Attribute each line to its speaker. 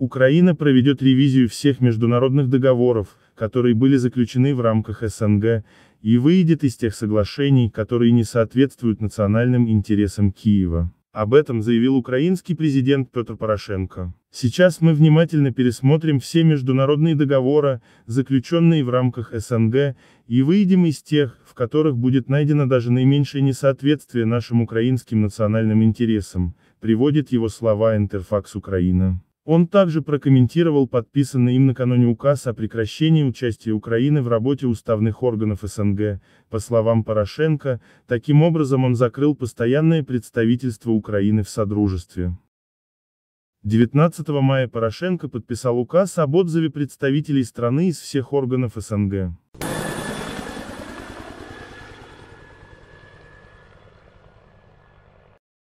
Speaker 1: Украина проведет ревизию всех международных договоров, которые были заключены в рамках СНГ, и выйдет из тех соглашений, которые не соответствуют национальным интересам Киева. Об этом заявил украинский президент Петр Порошенко. Сейчас мы внимательно пересмотрим все международные договоры, заключенные в рамках СНГ, и выйдем из тех, в которых будет найдено даже наименьшее несоответствие нашим украинским национальным интересам, приводит его слова Интерфакс Украина. Он также прокомментировал подписанный им накануне указ о прекращении участия Украины в работе уставных органов СНГ, по словам Порошенко, таким образом он закрыл постоянное представительство Украины в Содружестве. 19 мая Порошенко подписал указ об отзыве представителей страны из всех органов СНГ.